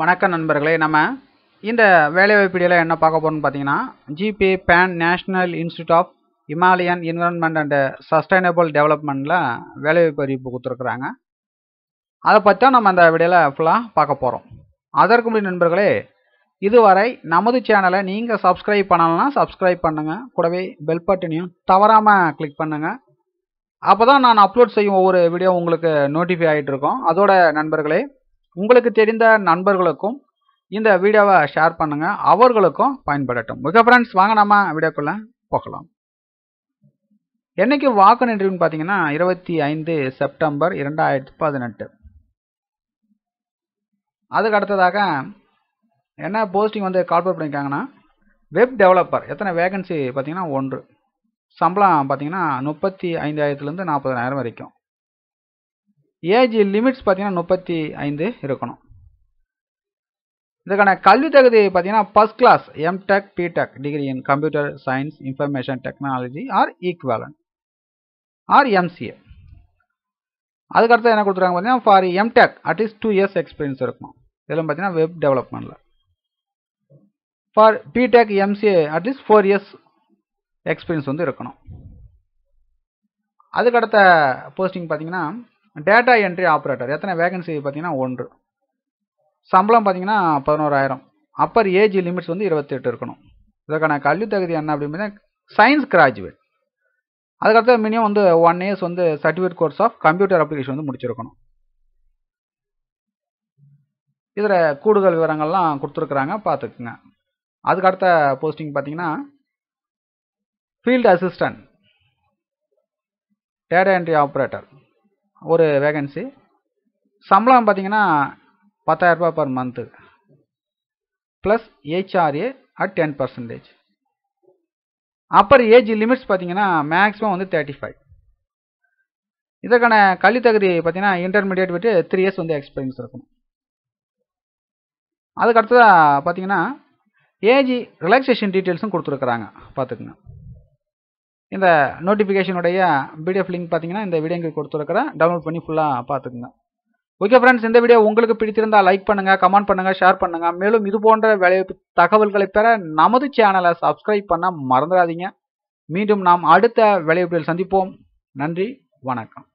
வணக்கம் நண்பர்களே நம்ம இந்த வேலைவாய்ப்பு என்ன பார்க்க போகிறோம்னு பார்த்தீங்கன்னா G B Pant National Institute of Himalayan Environment and Sustainable டெவலப்மெண்ட்டில் வேலைவாய்ப்பு அறிவிப்பு கொடுத்துருக்குறாங்க அதை பற்றி தான் நம்ம அந்த வீடியோவில் ஃபுல்லாக பார்க்க போகிறோம் அதற்கு முடி நண்பர்களே இதுவரை நமது சேனலை நீங்கள் சப்ஸ்கிரைப் பண்ணலன்னா சப்ஸ்கிரைப் பண்ணுங்கள் கூடவே பெல் பட்டனையும் தவறாமல் கிளிக் பண்ணுங்கள் அப்போ தான் நான் அப்லோட் செய்யும் ஒவ்வொரு வீடியோ உங்களுக்கு நோட்டிஃபை ஆகிட்டு இருக்கோம் அதோட நண்பர்களே உங்களுக்கு தெரிந்த நண்பர்களுக்கும் இந்த வீடியோவை ஷேர் பண்ணுங்கள் அவர்களுக்கும் பயன்படட்டும் மிக ஃப்ரெண்ட்ஸ் வாங்க நம்ம வீடியோக்குள்ளே போகலாம் என்றைக்கு வாக்கு நின்றுன்னு பார்த்தீங்கன்னா இருபத்தி ஐந்து செப்டம்பர் இரண்டாயிரத்தி பதினெட்டு அதுக்கு அடுத்ததாக என்ன போஸ்டிங் வந்து கால்பர் பண்ணியிருக்காங்கன்னா வெப் டெவலப்பர் எத்தனை வேகன்சி பார்த்தீங்கன்னா ஒன்று சம்பளம் பார்த்தீங்கன்னா முப்பத்தி ஐந்தாயிரத்துலேருந்து நாற்பதாயிரம் வரைக்கும் ஏஜ் லிமிட்ஸ் பார்த்தீங்கன்னா முப்பத்தி ஐந்து இருக்கணும் இதுக்கான கல்வி தகுதி பார்த்தீங்கன்னா first class MTech BTech degree in computer science information technology or equivalent or MCA அதுக்கடுத்து என்ன கொடுத்துருவாங்க பார்த்தீங்கன்னா for MTech at least two years experience இருக்கும் இதெல்லாம் பார்த்தீங்கன்னா வெப் டெவலப்மெண்ட்டில் for BTech MCA at least four years experience வந்து இருக்கணும் அதுக்கடுத்த போஸ்டிங் பார்த்தீங்கன்னா டேட்டா என்ட்ரி ஆப்ரேட்டர் எத்தனை வேகன்சி பார்த்தீங்கன்னா ஒன்று சம்பளம் பார்த்தீங்கன்னா பதினோராயிரம் அப்பர் ஏஜ் லிமிட்ஸ் வந்து இருபத்தெட்டு இருக்கணும் இதற்கான கல்வி தகுதி என்ன அப்படின்னு பார்த்தீங்கன்னா சயின்ஸ் கிராஜுவேட் அதுக்கடுத்து மினிமம் வந்து ஒன் இயர்ஸ் வந்து certificate course of computer application வந்து முடிச்சிருக்கணும் இதில் கூடுதல் விவரங்கள்லாம் கொடுத்துருக்குறாங்க பார்த்துக்குங்க அதுக்கு அடுத்த போஸ்டிங் பார்த்தீங்கன்னா field assistant data entry operator ஒரு வேகன்சி சம்பளம் பார்த்தீங்கன்னா பத்தாயிரரூபா per month plus HRA at ten percentage upper age limits பார்த்தீங்கன்னா மேக்ஸிமம் வந்து தேர்ட்டி ஃபைவ் இதற்கான கல்வித்தகுதி தகுதி பார்த்தீங்கன்னா இன்டர்மீடியட் விட்டு த்ரீ இயர்ஸ் வந்து எக்ஸ்பீரியன்ஸ் இருக்கும் அதுக்கடுத்ததாக பார்த்தீங்கன்னா ஏஜி ரிலாக்ஸேஷன் டீட்டெயில்ஸும் கொடுத்துருக்குறாங்க பார்த்துக்குங்க இந்த நோட்டிஃபிகேஷனுடைய பிடிஎஃப் லிங்க் பார்த்தீங்கன்னா இந்த எங்களுக்கு கொடுத்துருக்குறேன் டவுன்லோட் பண்ணி ஃபுல்லாக பார்த்துக்குங்க ஓகே ஃப்ரெண்ட்ஸ் இந்த வீடியோ உங்களுக்கு பிடித்திருந்தால் லைக் பண்ணுங்கள் கமெண்ட் பண்ணுங்கள் ஷேர் பண்ணுங்கள் மேலும் இது போன்ற வேலை தகவல்களை பெற நமது சேனலை சப்ஸ்கிரைப் பண்ண மறந்துடாதீங்க மீண்டும் நாம் அடுத்த வேலைவாய்ப்பில் சந்திப்போம் நன்றி வணக்கம்